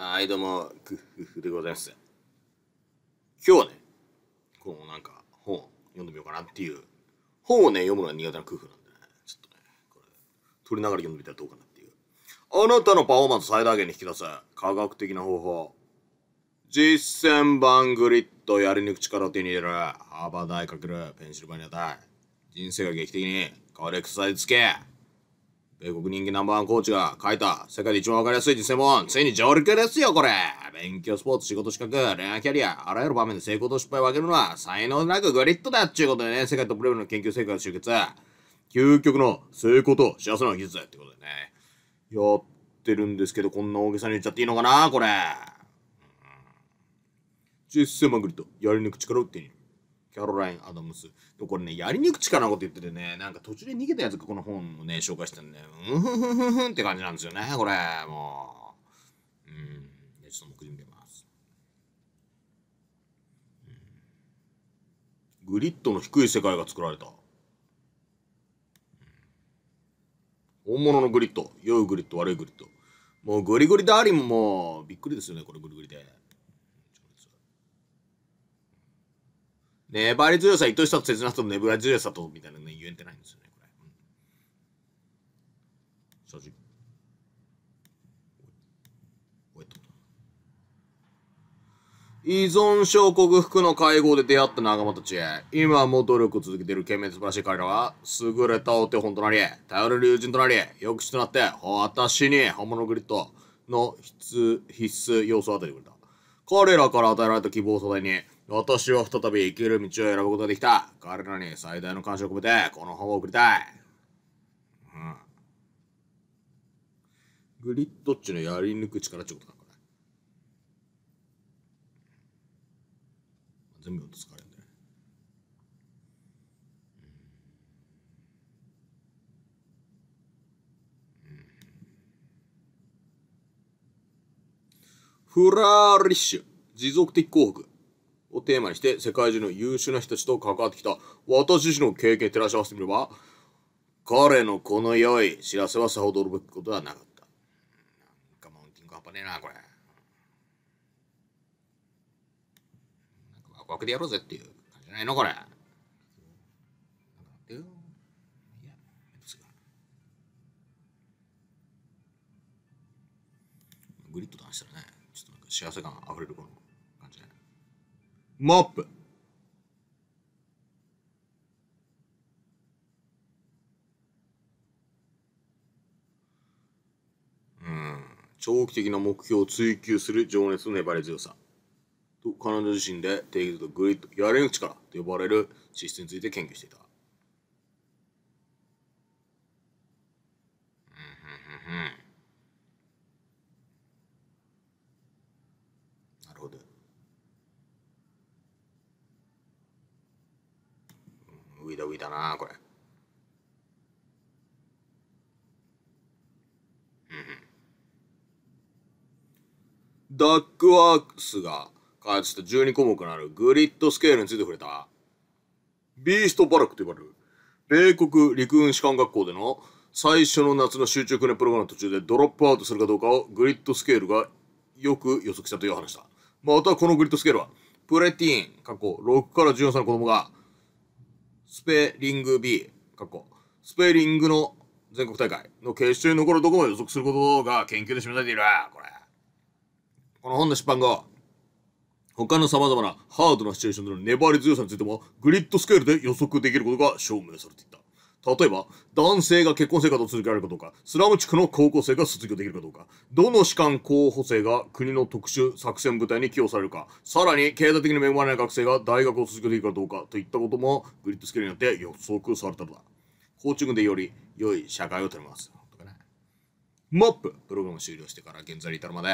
はい、どうも、クッフでございます。今日はね、このなんか本を読んでみようかなっていう、本をね、読むのが苦手なク夫フなんでね、ちょっとね、これ、取りながら読んでみたらどうかなっていう。あなたのパフォーマンス最大限に引き出せ、科学的な方法。実践版グリッドやり抜く力を手に入れる、ハーバー大かけるペンシルバニア大。人生が劇的に、これクサつけ。米国人気ナンバーワンコーチが書いた世界で一番わかりやすい偽物、ついに上陸ですよ、これ勉強、スポーツ、仕事、資格、恋愛キャリア、あらゆる場面で成功と失敗を分けるのは才能なくグリッドだっちゅうことでね、世界トップレベルの研究成果が集結。究極の成功と幸せの技術ってことでね、やってるんですけど、こんな大げさに言っちゃっていいのかな、これ。実践まぐりと、やり抜く力を手に入れる。キャロライン・アダムス。これね、やりにちかなこと言っててね、なんか途中で逃げたやつがこの本をね、紹介してんね、うんふんふんふんふんって感じなんですよね、これ、もう。うん。じゃちょっと目次見てます、うん。グリッドの低い世界が作られた。本物のグリッド。良いグリッド、悪いグリッド。もうグリグリダーリンもびっくりですよね、これグリグリで。粘り強さ、愛しさと切なさと粘り強さと、みたいなね、言えてないんですよね、これ。正直。依存症克服の会合で出会った仲間たちへ、今も努力を続けている懸命素晴らしい彼らは、優れたお手本となり、頼れる友人となり、抑止となって、私に本物グリッドの必須、必須要素を与えてくれた。彼らから与えられた希望を素材に、私は再び生きる道を選ぶことができた。彼らに最大の感謝を込めて、この本を送りたい。うん。グリッドっちのやり抜く力ってことかこれ。全部音疲れるんだよね。うん、フラーリッシュ。持続的幸福。をテーマにして世界中の優秀な人たちと関わってきた私自身の経験を照らし合わせてみれば彼のこの良い知らせはさほど驚くことはなかったなんかマウンティングアパねえなこれなんかワクワクでやろうぜっていう感じじゃないのこれなんかグリッドダンしたらねちょっとなんか幸せ感あふれるこのモップうん長期的な目標を追求する情熱の粘り強さと彼女自身で定義とグリッドやれる力と呼ばれる資質について研究していたいたなこれうんダックワークスが開発した12項目のあるグリッドスケールについて触れたビーストバラックと呼ばれる米国陸軍士官学校での最初の夏の集中訓練プログラムの途中でドロップアウトするかどうかをグリッドスケールがよく予測したという話だ。またこのグリッドスケールは、プレティーン、過去6から14歳の子供がスペリング B、かっこ、スペリングの全国大会の決勝に残るところを予測することが研究で示されている。これ。この本の出版後、他の様々なハードなシチュエーションでの粘り強さについても、グリッドスケールで予測できることが証明されていた。例えば、男性が結婚生活を続けられるかどうか、スラム地区の高校生が卒業できるかどうか、どの士官候補生が国の特殊作戦部隊に起用されるか、さらに経済的に恵まれない学生が大学を卒業できるかどうかといったこともグリッドスケールによって予測されたのだ。コーチングでより良い社会を取ります。マッププログラム終了してから現在に至るまで、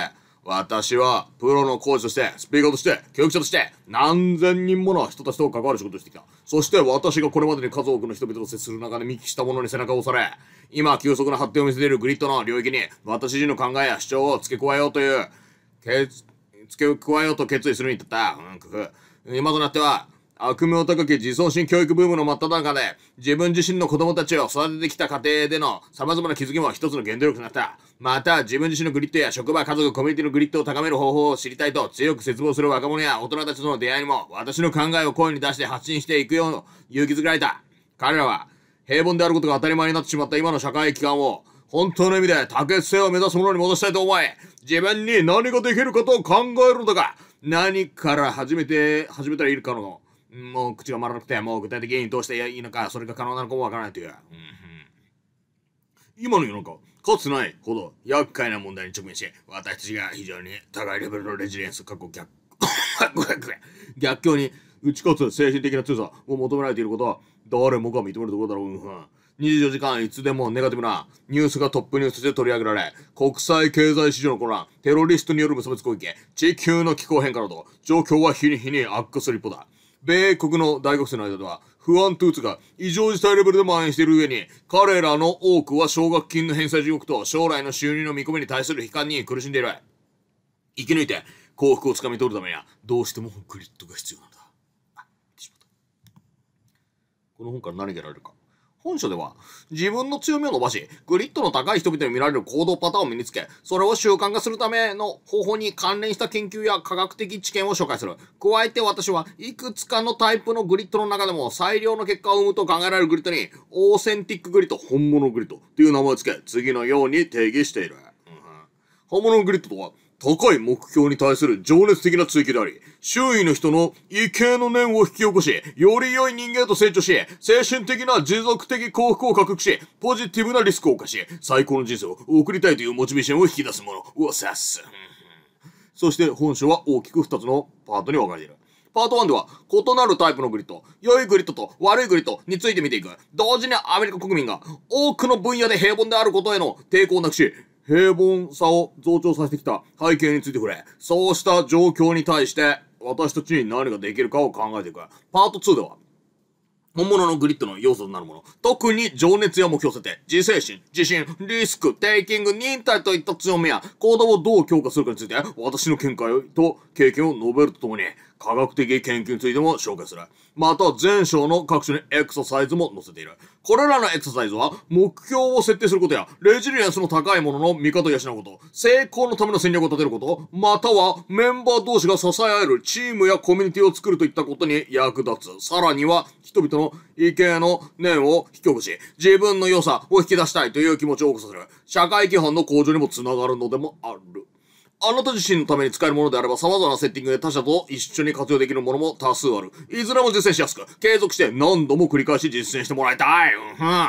私はプロの講師として、スピーカーとして、教育者として、何千人もの人たちと関わる仕事をしてきた。そして私がこれまでに数多くの人々と接する中で見聞きしたものに背中を押され、今急速な発展を見せているグリッドの領域に、私自身の考えや主張を付け加えようという、付け加えようと決意するに至った、うん、工夫。今となっては、悪名高き自尊心教育ブームの真っ只中で、自分自身の子供たちを育ててきた家庭での様々な気づきも一つの原動力となった。また、自分自身のグリッドや職場、家族、コミュニティのグリッドを高める方法を知りたいと強く絶望する若者や大人たちとの出会いにも、私の考えを声に出して発信していくよう勇気づけられた。彼らは、平凡であることが当たり前になってしまった今の社会機関を、本当の意味で卓越性を目指すものに戻したいと思い、自分に何ができることを考えるのだが、何から始めて、始めたらいいかのもう口が回らなくて、もう具体的にどうしていいのか、それが可能なのかもわからないという。うん、今の世の中、かつないほど厄介な問題に直面し、私たちが非常に高いレベルのレジリエンス、過去逆、逆境に打ち勝つ精神的な強さを求められていることは、誰もが認めるところだろう。うん24時間いつでもネガティブなニュースがトップニュースとして取り上げられ、国際経済市場の混乱、テロリストによる無差別攻撃、地球の気候変化など、状況は日に日に悪化する一方だ。米国の大学生の間では、不安トゥーツが異常事態レベルで蔓延している上に、彼らの多くは奨学金の返済地獄と将来の収入の見込みに対する悲観に苦しんでいる。生き抜いて幸福をつかみ取るためには、どうしてもグリッドが必要なんだ。この本から何が得られるか。本書では、自分の強みを伸ばし、グリッドの高い人々に見られる行動パターンを身につけ、それを習慣化するための方法に関連した研究や科学的知見を紹介する。加えて私はいくつかのタイプのグリッドの中でも最良の結果を生むと考えられるグリッドに、オーセンティックグリッド、本物グリッドという名前を付け、次のように定義している。うん、本物グリッドとは、高い目標に対する情熱的な追求であり、周囲の人の異形の念を引き起こし、より良い人間と成長し、精神的な持続的幸福を獲得し、ポジティブなリスクを犯し、最高の人生を送りたいというモチベーションを引き出すものを指す。そして本書は大きく2つのパートに分かれている。パート1では、異なるタイプのグリッド、良いグリッドと悪いグリッドについて見ていく。同時にアメリカ国民が多くの分野で平凡であることへの抵抗をなくし、平凡さを増長させてきた背景について触れ、そうした状況に対して、私たちに何ができるかを考えていく。パート2では、本物のグリッドの要素となるもの、特に情熱や目標設定、自制心、自信、リスク、テイキング、忍耐といった強みや行動をどう強化するかについて、私の見解と経験を述べるとともに、科学的研究についても紹介する。また、全章の各種にエクササイズも載せている。これらのエクササイズは、目標を設定することや、レジリエンスの高いものの見方を養うこと、成功のための戦略を立てること、または、メンバー同士が支え合えるチームやコミュニティを作るといったことに役立つ。さらには、人々の意見の念を引き起こし、自分の良さを引き出したいという気持ちを起こさせる。社会規範の向上にもつながるのでもある。あなた自身のために使えるものであれば、様々なセッティングで他者と一緒に活用できるものも多数ある。いずれも実践しやすく、継続して何度も繰り返し実践してもらいたい。うん、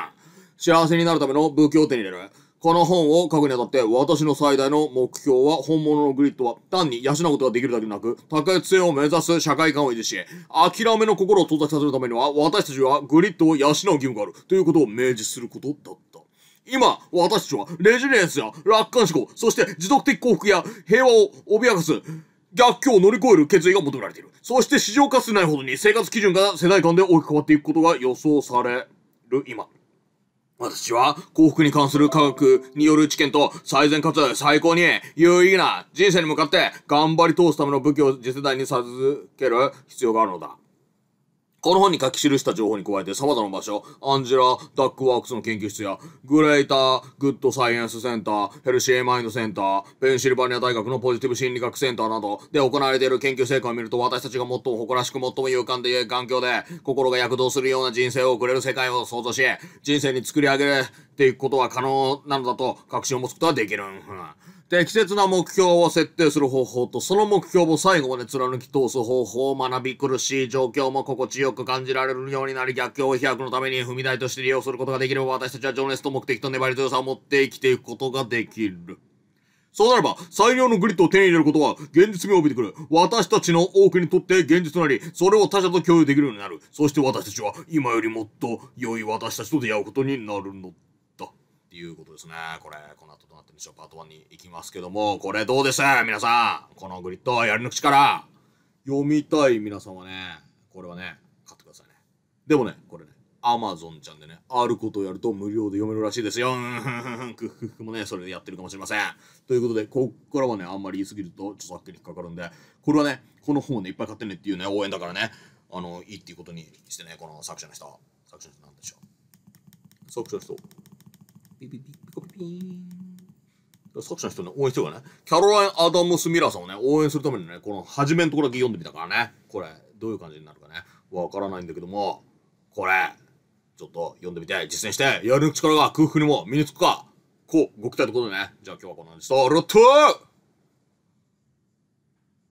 幸せになるための武器を手に入れる。この本を書くにあたって、私の最大の目標は、本物のグリッドは、単に養うことができるだけでなく、高いを目指す社会観を維持し、諦めの心を到達させるためには、私たちはグリッドを養う義務がある、ということを明示することだった。今、私たちはレジリエンスや楽観思考、そして持続的幸福や平和を脅かす逆境を乗り越える決意が求められている。そして市場化すないほどに生活基準が世代間で大きく変わっていくことが予想される今。私は幸福に関する科学による知見と最善かつ最高に有意義な人生に向かって頑張り通すための武器を次世代に授ける必要があるのだ。この本に書き記した情報に加えて、様々な場所、アンジェラ・ダックワークスの研究室や、グレイター・グッド・サイエンスセンター、ヘルシー・マインドセンター、ペンシルバニア大学のポジティブ心理学センターなどで行われている研究成果を見ると、私たちが最も誇らしく、最も勇敢で環境で、心が躍動するような人生を送れる世界を想像し、人生に作り上げていくことは可能なのだと確信を持つことはできる。適切な目標を設定する方法と、その目標を最後まで貫き通す方法を学び、苦しい状況も心地よく感じられるようになり、逆境を飛躍のために踏み台として利用することができれば、私たちは情熱と目的と粘り強さを持って生きていくことができる。そうなれば、最良のグリッドを手に入れることは、現実味を帯びてくる。私たちの多くにとって現実となり、それを他者と共有できるようになる。そして私たちは、今よりもっと良い私たちと出会うことになるのていうことですね。これ、この後どうなってんでしょう。パート1に行きますけども、これどうです皆さん。このグリッド、やり抜く力。読みたい皆さんはね、これはね、買ってくださいね。でもね、これね、アマゾンちゃんでね、あることをやると無料で読めるらしいですよ。うん、クフフもね、それでやってるかもしれません。ということで、こっからはね、あんまり言いすぎると著作権に引っかかるんで、これはね、この本をね、いっぱい買ってねっていうね、応援だからね、あの、いいっていうことにしてね、この作者の人、作者の人なんでしょう。作者の人。ピピピピコピピーン。作者の人ね、応援してるからね。キャロライン・アダムス・ミラーさんをね、応援するためにね、この初めのところだけ読んでみたからね。これ、どういう感じになるかね、わからないんだけども、これ、ちょっと読んでみて、実践して、やる力が空腹にも身につくか。こう、ご期待ということでね。じゃあ今日はこの辺でした。ロット